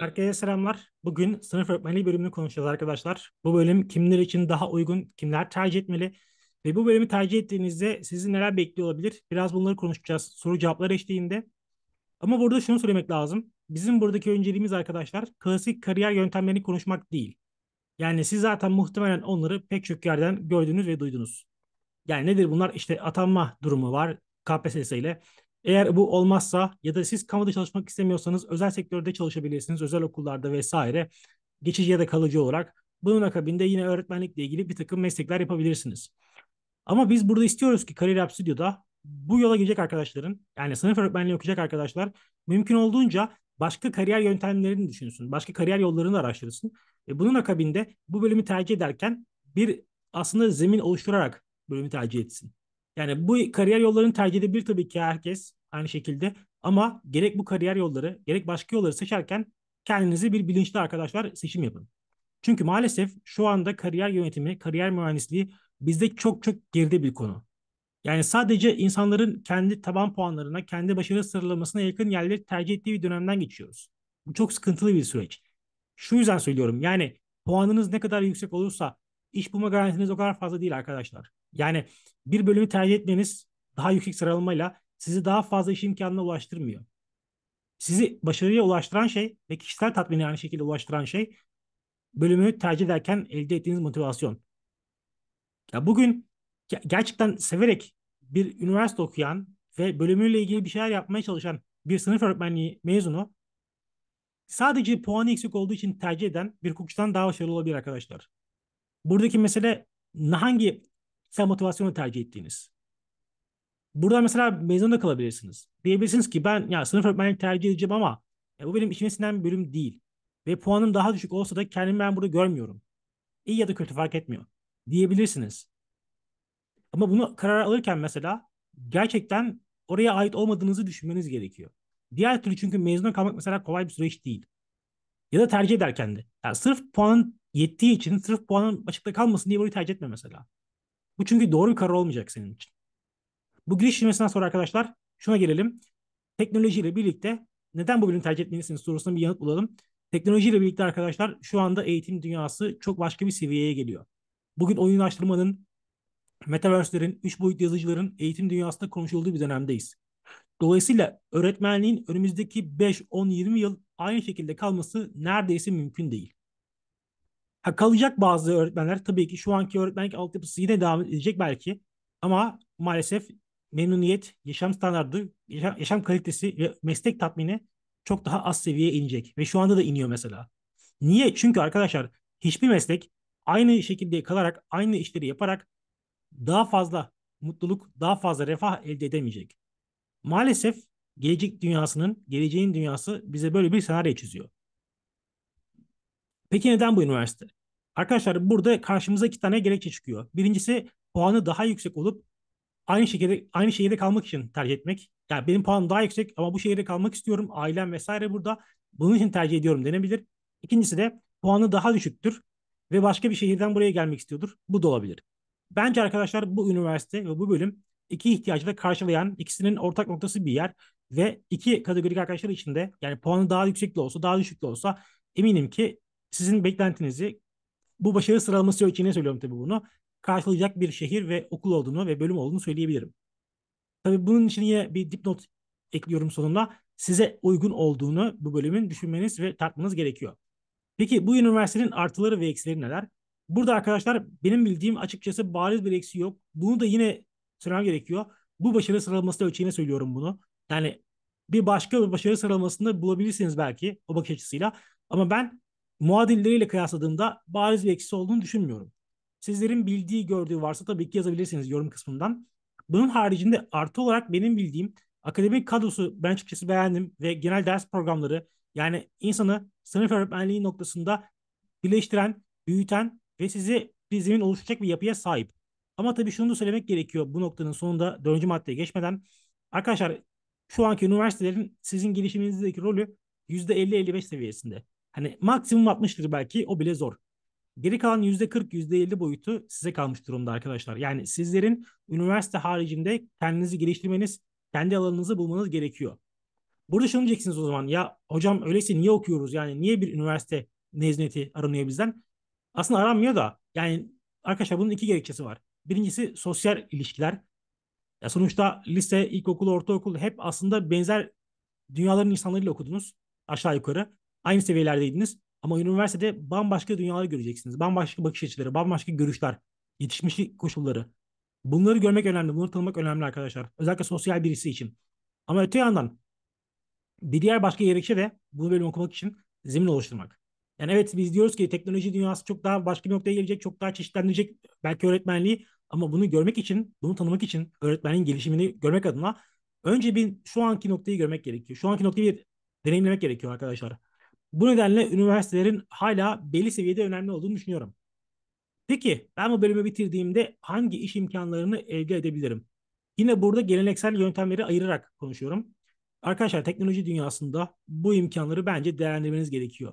Herkese selamlar. Bugün sınıf öğretmenliği bölümünü konuşacağız arkadaşlar. Bu bölüm kimler için daha uygun, kimler tercih etmeli ve bu bölümü tercih ettiğinizde sizi neler bekliyor olabilir? Biraz bunları konuşacağız soru cevaplar eşliğinde. Ama burada şunu söylemek lazım. Bizim buradaki önceliğimiz arkadaşlar klasik kariyer yöntemlerini konuşmak değil. Yani siz zaten muhtemelen onları pek çok yerden gördünüz ve duydunuz. Yani nedir bunlar? İşte atanma durumu var KPSS ile eğer bu olmazsa ya da siz kamuda çalışmak istemiyorsanız özel sektörde çalışabilirsiniz, özel okullarda vesaire geçici ya da kalıcı olarak. Bunun akabinde yine öğretmenlikle ilgili bir takım meslekler yapabilirsiniz. Ama biz burada istiyoruz ki Kariyer App Studio'da bu yola girecek arkadaşların yani sınıf öğretmenliği okuyacak arkadaşlar mümkün olduğunca başka kariyer yöntemlerini düşünsün. Başka kariyer yollarını araştırsın. E bunun akabinde bu bölümü tercih ederken bir aslında zemin oluşturarak bölümü tercih etsin. Yani bu kariyer yollarını tercih edebilir tabii ki herkes aynı şekilde. Ama gerek bu kariyer yolları gerek başka yolları seçerken kendinizi bir bilinçli arkadaşlar seçim yapın. Çünkü maalesef şu anda kariyer yönetimi, kariyer mühendisliği bizde çok çok geride bir konu. Yani sadece insanların kendi taban puanlarına, kendi başarı sıralamasına yakın yerleri tercih ettiği bir dönemden geçiyoruz. Bu çok sıkıntılı bir süreç. Şu yüzden söylüyorum yani puanınız ne kadar yüksek olursa iş bulma garantiniz o kadar fazla değil arkadaşlar. Yani bir bölümü tercih etmeniz daha yüksek sıralamayla sizi daha fazla iş imkanına ulaştırmıyor. Sizi başarıya ulaştıran şey ve kişisel tatmini aynı şekilde ulaştıran şey bölümü tercih ederken elde ettiğiniz motivasyon. Ya bugün gerçekten severek bir üniversite okuyan ve bölümüyle ilgili bir şeyler yapmaya çalışan bir sınıf öğretmenliği mezunu sadece puanı eksik olduğu için tercih eden bir hukukçudan daha başarılı olabilir arkadaşlar. Buradaki mesele hangi kişisel motivasyonu tercih ettiğiniz. Burada mesela mezun da kalabilirsiniz. Diyebilirsiniz ki ben ya sınıf öğretmenlik tercih edeceğim ama ya e, bu benim işime sinen bir bölüm değil. Ve puanım daha düşük olsa da kendimi ben burada görmüyorum. İyi ya da kötü fark etmiyor. Diyebilirsiniz. Ama bunu karar alırken mesela gerçekten oraya ait olmadığınızı düşünmeniz gerekiyor. Diğer türlü çünkü mezuna kalmak mesela kolay bir süreç değil. Ya da tercih ederken de. Yani sırf puanın yettiği için sırf puanın açıkta kalmasın diye burayı tercih etme mesela. Bu çünkü doğru bir karar olmayacak senin için. Bu giriş şirmesinden sonra arkadaşlar şuna gelelim. Teknolojiyle birlikte neden bu bölümü tercih etmelisiniz sorusuna bir yanıt bulalım. Teknolojiyle birlikte arkadaşlar şu anda eğitim dünyası çok başka bir seviyeye geliyor. Bugün oyunlaştırmanın, metaverse'lerin, üç boyut yazıcıların eğitim dünyasında konuşulduğu bir dönemdeyiz. Dolayısıyla öğretmenliğin önümüzdeki 5, 10, 20 yıl aynı şekilde kalması neredeyse mümkün değil. Ha kalacak bazı öğretmenler tabii ki şu anki öğretmenlik altyapısı yine devam edecek belki. Ama maalesef memnuniyet, yaşam standartı yaşam, yaşam kalitesi ve meslek tatmini çok daha az seviyeye inecek. Ve şu anda da iniyor mesela. Niye? Çünkü arkadaşlar hiçbir meslek aynı şekilde kalarak, aynı işleri yaparak daha fazla mutluluk, daha fazla refah elde edemeyecek. Maalesef gelecek dünyasının, geleceğin dünyası bize böyle bir senaryo çiziyor. Peki neden bu üniversite? Arkadaşlar burada karşımıza iki tane gerekçe çıkıyor. Birincisi puanı daha yüksek olup aynı şehirde aynı şehirde kalmak için tercih etmek. Yani benim puanım daha yüksek ama bu şehirde kalmak istiyorum. Ailem vesaire burada. Bunun için tercih ediyorum denebilir. İkincisi de puanı daha düşüktür ve başka bir şehirden buraya gelmek istiyordur. Bu da olabilir. Bence arkadaşlar bu üniversite ve bu bölüm iki ihtiyacı da karşılayan ikisinin ortak noktası bir yer ve iki kategorik arkadaşlar içinde yani puanı daha yüksek de olsa daha düşük de olsa eminim ki sizin beklentinizi bu başarı sıralaması ölçeğine söylüyorum tabii bunu. Karşılayacak bir şehir ve okul olduğunu ve bölüm olduğunu söyleyebilirim. Tabii bunun için yine bir dipnot ekliyorum sonunda. Size uygun olduğunu bu bölümün düşünmeniz ve tartmanız gerekiyor. Peki bu üniversitenin artıları ve eksileri neler? Burada arkadaşlar benim bildiğim açıkçası bariz bir eksi yok. Bunu da yine söylemem gerekiyor. Bu başarı sıralaması ölçeğine söylüyorum bunu. Yani bir başka bir başarı sıralamasında bulabilirsiniz belki o bakış açısıyla. Ama ben muadilleriyle kıyasladığımda bariz bir eksi olduğunu düşünmüyorum. Sizlerin bildiği, gördüğü varsa tabii ki yazabilirsiniz yorum kısmından. Bunun haricinde artı olarak benim bildiğim akademik kadrosu ben açıkçası beğendim ve genel ders programları yani insanı sınıf öğretmenliği noktasında birleştiren, büyüten ve sizi bir zemin oluşturacak bir yapıya sahip. Ama tabii şunu da söylemek gerekiyor bu noktanın sonunda dördüncü maddeye geçmeden. Arkadaşlar şu anki üniversitelerin sizin gelişiminizdeki rolü %50-55 seviyesinde. Hani maksimum 60'tır belki o bile zor. Geri kalan %40, %50 boyutu size kalmış durumda arkadaşlar. Yani sizlerin üniversite haricinde kendinizi geliştirmeniz, kendi alanınızı bulmanız gerekiyor. Burada şunu diyeceksiniz o zaman. Ya hocam öyleyse niye okuyoruz? Yani niye bir üniversite mezuniyeti aranıyor bizden? Aslında aranmıyor da yani arkadaşlar bunun iki gerekçesi var. Birincisi sosyal ilişkiler. Ya sonuçta lise, ilkokul, ortaokul hep aslında benzer dünyaların insanlarıyla okudunuz aşağı yukarı. Aynı seviyelerdeydiniz. Ama üniversitede bambaşka dünyaları göreceksiniz. Bambaşka bakış açıları, bambaşka görüşler, yetişmişlik koşulları. Bunları görmek önemli, bunları tanımak önemli arkadaşlar. Özellikle sosyal birisi için. Ama öte yandan bir diğer başka gerekçe de bunu böyle okumak için zemin oluşturmak. Yani evet biz diyoruz ki teknoloji dünyası çok daha başka bir noktaya gelecek, çok daha çeşitlenecek, belki öğretmenliği ama bunu görmek için, bunu tanımak için öğretmenin gelişimini görmek adına önce bir şu anki noktayı görmek gerekiyor. Şu anki noktayı bir deneyimlemek gerekiyor arkadaşlar. Bu nedenle üniversitelerin hala belli seviyede önemli olduğunu düşünüyorum. Peki ben bu bölümü bitirdiğimde hangi iş imkanlarını elde edebilirim? Yine burada geleneksel yöntemleri ayırarak konuşuyorum. Arkadaşlar teknoloji dünyasında bu imkanları bence değerlendirmeniz gerekiyor.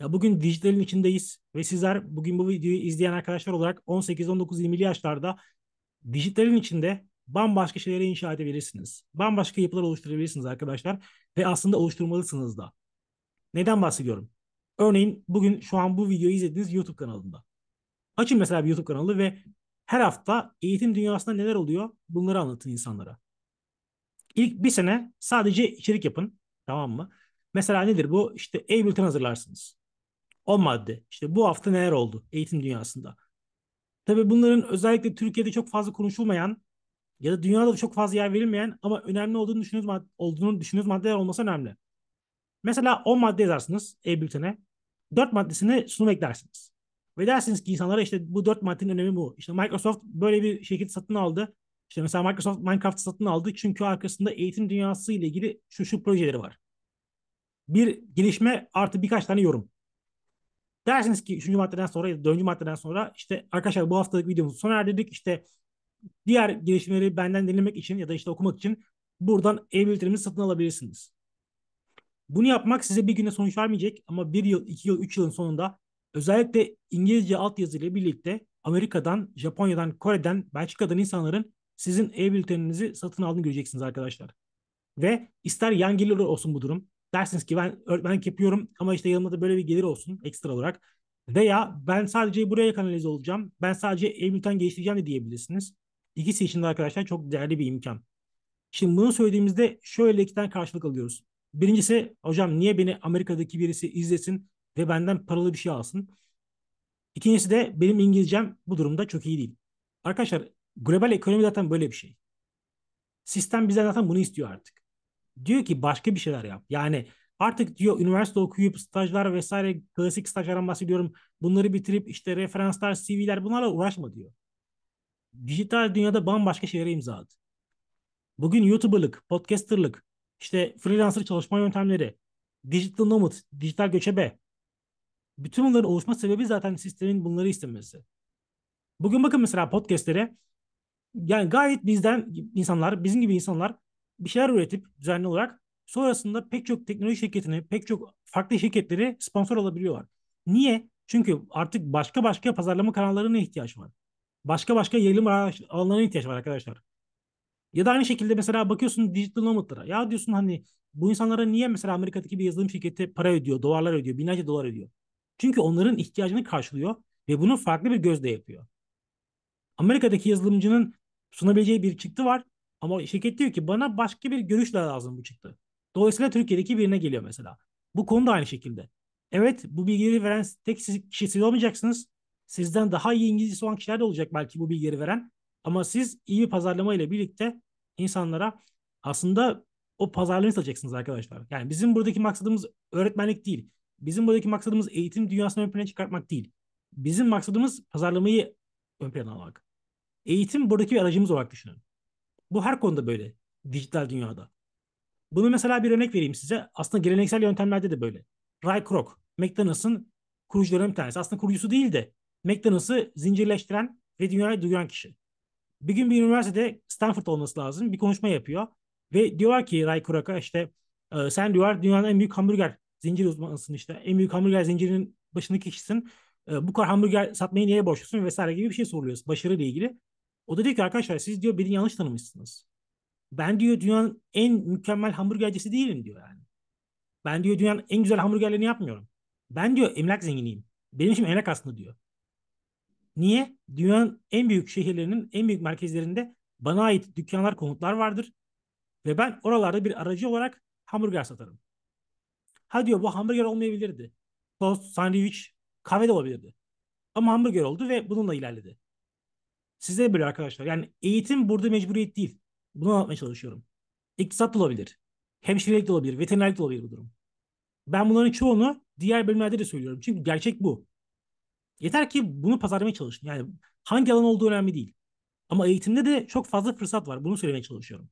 Ya bugün dijitalin içindeyiz ve sizler bugün bu videoyu izleyen arkadaşlar olarak 18, 19, 20 yaşlarda dijitalin içinde bambaşka şeyleri inşa edebilirsiniz. Bambaşka yapılar oluşturabilirsiniz arkadaşlar ve aslında oluşturmalısınız da. Neden bahsediyorum? Örneğin bugün şu an bu videoyu izlediğiniz YouTube kanalında. Açın mesela bir YouTube kanalı ve her hafta eğitim dünyasında neler oluyor bunları anlatın insanlara. İlk bir sene sadece içerik yapın. Tamam mı? Mesela nedir bu? İşte e-bülten hazırlarsınız. 10 madde. İşte bu hafta neler oldu eğitim dünyasında. Tabii bunların özellikle Türkiye'de çok fazla konuşulmayan ya da dünyada çok fazla yer verilmeyen ama önemli olduğunu düşündüğünüz, mad- olduğunu düşündüğünüz maddeler olması önemli. Mesela 10 madde yazarsınız e-bültene. 4 maddesini sunum eklersiniz. Ve dersiniz ki insanlara işte bu 4 maddenin önemi bu. İşte Microsoft böyle bir şirket satın aldı. İşte mesela Microsoft Minecraft satın aldı çünkü arkasında eğitim dünyası ile ilgili şu şu projeleri var. Bir gelişme artı birkaç tane yorum. Dersiniz ki 3. maddeden sonra ya da 4. maddeden sonra işte arkadaşlar bu haftalık videomuzu sona erdirdik. İşte diğer gelişmeleri benden dinlemek için ya da işte okumak için buradan e-bültenimizi satın alabilirsiniz. Bunu yapmak size bir güne sonuç vermeyecek ama bir yıl, iki yıl, üç yılın sonunda özellikle İngilizce altyazı ile birlikte Amerika'dan, Japonya'dan, Kore'den, Belçika'dan insanların sizin e-bülteninizi satın aldığını göreceksiniz arkadaşlar. Ve ister yan gelir olsun bu durum. Dersiniz ki ben öğretmenlik yapıyorum ama işte yanımda da böyle bir gelir olsun ekstra olarak. Veya ben sadece buraya kanalize olacağım. Ben sadece e-bülten geliştireceğim de diyebilirsiniz. İkisi için de arkadaşlar çok değerli bir imkan. Şimdi bunu söylediğimizde şöyle iki tane karşılık alıyoruz. Birincisi hocam niye beni Amerika'daki birisi izlesin ve benden paralı bir şey alsın? İkincisi de benim İngilizcem bu durumda çok iyi değil. Arkadaşlar global ekonomi zaten böyle bir şey. Sistem bize zaten bunu istiyor artık. Diyor ki başka bir şeyler yap. Yani artık diyor üniversite okuyup stajlar vesaire klasik stajlardan bahsediyorum. Bunları bitirip işte referanslar, CV'ler bunlarla uğraşma diyor. Dijital dünyada bambaşka şeylere imza at. Bugün YouTuber'lık, podcaster'lık, işte freelancer çalışma yöntemleri, digital nomad, dijital göçebe. Bütün bunların oluşma sebebi zaten sistemin bunları istemesi. Bugün bakın mesela podcastlere yani gayet bizden insanlar, bizim gibi insanlar bir şeyler üretip düzenli olarak sonrasında pek çok teknoloji şirketini, pek çok farklı şirketleri sponsor alabiliyorlar. Niye? Çünkü artık başka başka pazarlama kanallarına ihtiyaç var. Başka başka yayılım alanlarına ihtiyaç var arkadaşlar. Ya da aynı şekilde mesela bakıyorsun digital nomadlara. Ya diyorsun hani bu insanlara niye mesela Amerika'daki bir yazılım şirketi para ödüyor, dolarlar ödüyor, binlerce dolar ödüyor? Çünkü onların ihtiyacını karşılıyor ve bunu farklı bir gözle yapıyor. Amerika'daki yazılımcının sunabileceği bir çıktı var ama şirket diyor ki bana başka bir görüşle lazım bu çıktı. Dolayısıyla Türkiye'deki birine geliyor mesela. Bu konu da aynı şekilde. Evet bu bilgileri veren tek siz, kişi siz olmayacaksınız. Sizden daha iyi İngilizcesi olan kişiler de olacak belki bu bilgileri veren. Ama siz iyi pazarlama ile birlikte insanlara aslında o pazarlamayı satacaksınız arkadaşlar. Yani bizim buradaki maksadımız öğretmenlik değil. Bizim buradaki maksadımız eğitim dünyasını ön plana çıkartmak değil. Bizim maksadımız pazarlamayı ön plana almak. Eğitim buradaki bir aracımız olarak düşünün. Bu her konuda böyle. Dijital dünyada. Bunu mesela bir örnek vereyim size. Aslında geleneksel yöntemlerde de böyle. Ray Kroc, McDonald's'ın kurucularından bir tanesi. Aslında kurucusu değil de McDonald's'ı zincirleştiren ve dünyayı duyuran kişi. Bir gün bir üniversitede Stanford olması lazım bir konuşma yapıyor. Ve diyorlar ki Ray Kurak'a işte e, sen diyorlar dünyanın en büyük hamburger zinciri uzmanısın işte. En büyük hamburger zincirinin başındaki kişisin. E, bu kadar hamburger satmayı niye borçlusun vesaire gibi bir şey soruluyor başarı ile ilgili. O da diyor ki arkadaşlar siz diyor beni yanlış tanımışsınız. Ben diyor dünyanın en mükemmel hamburgercisi değilim diyor yani. Ben diyor dünyanın en güzel hamburgerlerini yapmıyorum. Ben diyor emlak zenginiyim. Benim için emlak aslında diyor. Niye? Dünyanın en büyük şehirlerinin en büyük merkezlerinde bana ait dükkanlar, konutlar vardır. Ve ben oralarda bir aracı olarak hamburger satarım. Ha diyor bu hamburger olmayabilirdi. Tost, sandviç, kahve de olabilirdi. Ama hamburger oldu ve bununla ilerledi. Size böyle arkadaşlar. Yani eğitim burada mecburiyet değil. Bunu anlatmaya çalışıyorum. İktisat olabilir. Hemşirelik de olabilir. Veterinerlik de olabilir bu durum. Ben bunların çoğunu diğer bölümlerde de söylüyorum. Çünkü gerçek bu. Yeter ki bunu pazarlamaya çalışın. Yani hangi alan olduğu önemli değil. Ama eğitimde de çok fazla fırsat var. Bunu söylemeye çalışıyorum.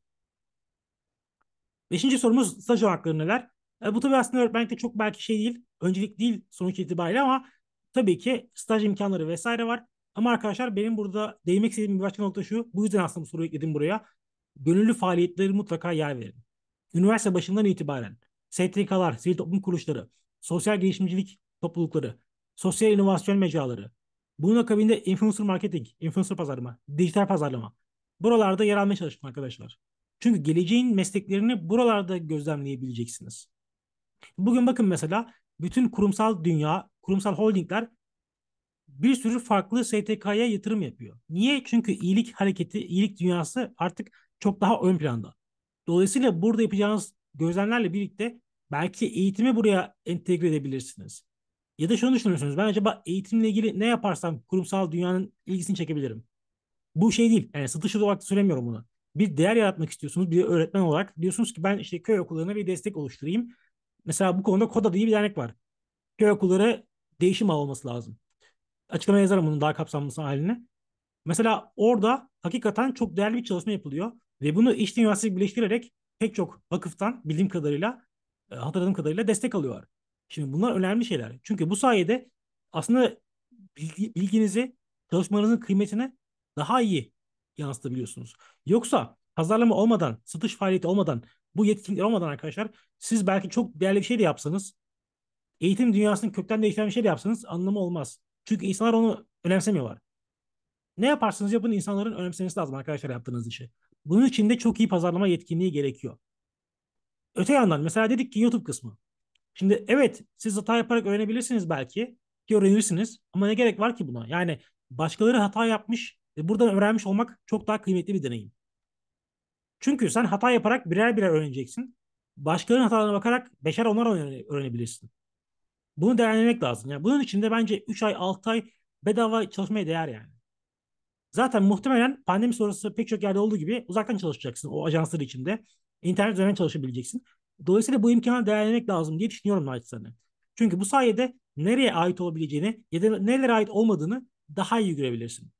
Beşinci sorumuz staj hakları neler? E, bu tabii aslında öğretmenlikte çok belki şey değil. Öncelik değil sonuç itibariyle ama tabii ki staj imkanları vesaire var. Ama arkadaşlar benim burada değinmek istediğim bir başka nokta şu. Bu yüzden aslında bu soruyu ekledim buraya. Gönüllü faaliyetleri mutlaka yer verin. Üniversite başından itibaren STK'lar, sivil toplum kuruluşları, sosyal gelişimcilik toplulukları, sosyal inovasyon mecraları. Bunun akabinde influencer marketing, influencer pazarlama, dijital pazarlama. Buralarda yer almaya çalışın arkadaşlar. Çünkü geleceğin mesleklerini buralarda gözlemleyebileceksiniz. Bugün bakın mesela bütün kurumsal dünya, kurumsal holdingler bir sürü farklı STK'ya yatırım yapıyor. Niye? Çünkü iyilik hareketi, iyilik dünyası artık çok daha ön planda. Dolayısıyla burada yapacağınız gözlemlerle birlikte belki eğitimi buraya entegre edebilirsiniz. Ya da şunu düşünüyorsunuz. Ben acaba eğitimle ilgili ne yaparsam kurumsal dünyanın ilgisini çekebilirim. Bu şey değil. Yani satış olarak söylemiyorum bunu. Bir değer yaratmak istiyorsunuz bir öğretmen olarak. Diyorsunuz ki ben işte köy okullarına bir destek oluşturayım. Mesela bu konuda Koda diye bir dernek var. Köy okulları değişim alması lazım. Açıklamaya yazarım bunun daha kapsamlısı haline. Mesela orada hakikaten çok değerli bir çalışma yapılıyor. Ve bunu iş dünyası birleştirerek pek çok vakıftan bildiğim kadarıyla e, hatırladığım kadarıyla destek alıyorlar. Şimdi bunlar önemli şeyler. Çünkü bu sayede aslında bilgi, bilginizi çalışmanızın kıymetine daha iyi yansıtabiliyorsunuz. Yoksa pazarlama olmadan, satış faaliyeti olmadan, bu yetkinlikler olmadan arkadaşlar siz belki çok değerli bir şey de yapsanız, eğitim dünyasının kökten değiştiren bir şey de yapsanız anlamı olmaz. Çünkü insanlar onu önemsemiyorlar. Ne yaparsanız yapın insanların önemsemesi lazım arkadaşlar yaptığınız işi. Bunun için de çok iyi pazarlama yetkinliği gerekiyor. Öte yandan mesela dedik ki YouTube kısmı. Şimdi evet siz hata yaparak öğrenebilirsiniz belki ki öğrenirsiniz ama ne gerek var ki buna? Yani başkaları hata yapmış ve buradan öğrenmiş olmak çok daha kıymetli bir deneyim. Çünkü sen hata yaparak birer birer öğreneceksin. Başkalarının hatalarına bakarak beşer onar öğrenebilirsin. Bunu değerlendirmek lazım. Yani bunun için de bence 3 ay 6 ay bedava çalışmaya değer yani. Zaten muhtemelen pandemi sonrası pek çok yerde olduğu gibi uzaktan çalışacaksın o ajanslar içinde. İnternet üzerinden çalışabileceksin. Dolayısıyla bu imkanı değerlendirmek lazım diye düşünüyorum naçizane. Çünkü bu sayede nereye ait olabileceğini ya da nerelere ait olmadığını daha iyi görebilirsin.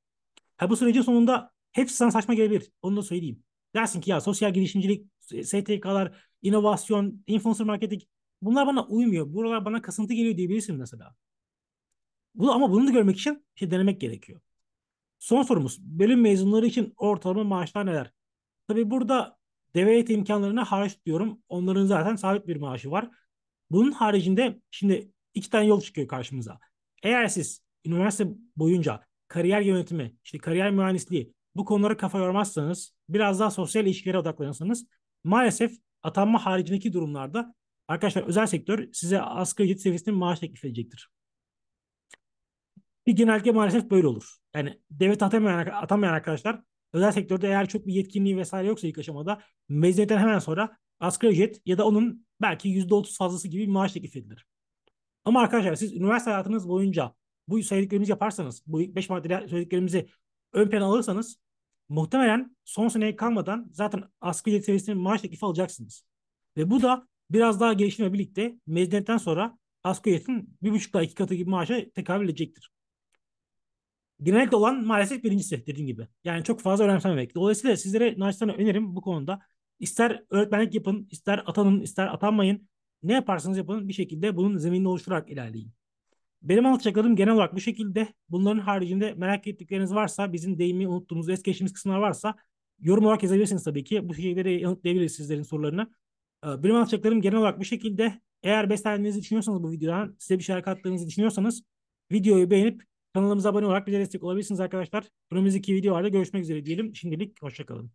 Ha bu sürecin sonunda hepsi sana saçma gelebilir. Onu da söyleyeyim. Dersin ki ya sosyal girişimcilik, STK'lar, inovasyon, influencer marketing bunlar bana uymuyor. Buralar bana kasıntı geliyor diyebilirsin mesela. Bu, ama bunu da görmek için işte denemek gerekiyor. Son sorumuz. Bölüm mezunları için ortalama maaşlar neler? Tabii burada Deve eti imkanlarına hariç diyorum. Onların zaten sabit bir maaşı var. Bunun haricinde şimdi iki tane yol çıkıyor karşımıza. Eğer siz üniversite boyunca kariyer yönetimi, işte kariyer mühendisliği bu konulara kafa yormazsanız, biraz daha sosyal ilişkilere odaklanırsanız maalesef atanma haricindeki durumlarda arkadaşlar özel sektör size asgari ücret seviyesinde maaş teklif edecektir. Bir genellikle maalesef böyle olur. Yani devlet atamayan, atamayan arkadaşlar özel sektörde eğer çok bir yetkinliği vesaire yoksa ilk aşamada mezuniyetten hemen sonra asgari ücret ya da onun belki %30 fazlası gibi bir maaş teklif edilir. Ama arkadaşlar siz üniversite hayatınız boyunca bu söylediklerimizi yaparsanız, bu ilk 5 maddede söylediklerimizi ön plana alırsanız muhtemelen son seneye kalmadan zaten asgari ücret seviyesinde maaş teklifi alacaksınız. Ve bu da biraz daha gelişimle birlikte mezuniyetten sonra asgari ücretin bir buçuk iki katı gibi maaşa tekabül edecektir genellikle olan maalesef birincisi dediğim gibi. Yani çok fazla önemsememek. Dolayısıyla sizlere naçizane önerim bu konuda. İster öğretmenlik yapın, ister atanın, ister atanmayın. Ne yaparsanız yapın bir şekilde bunun zeminini oluşturarak ilerleyin. Benim anlatacaklarım genel olarak bu şekilde. Bunların haricinde merak ettikleriniz varsa, bizim deyimi unuttuğumuz, es geçmiş kısımlar varsa yorum olarak yazabilirsiniz tabii ki. Bu şekilde yanıtlayabiliriz sizlerin sorularını. Ee, benim anlatacaklarım genel olarak bu şekilde. Eğer beslendiğinizi düşünüyorsanız bu videodan, size bir şeyler kattığınızı düşünüyorsanız videoyu beğenip Kanalımıza abone olarak bize destek olabilirsiniz arkadaşlar. Önümüzdeki videolarda görüşmek üzere diyelim. Şimdilik hoşçakalın.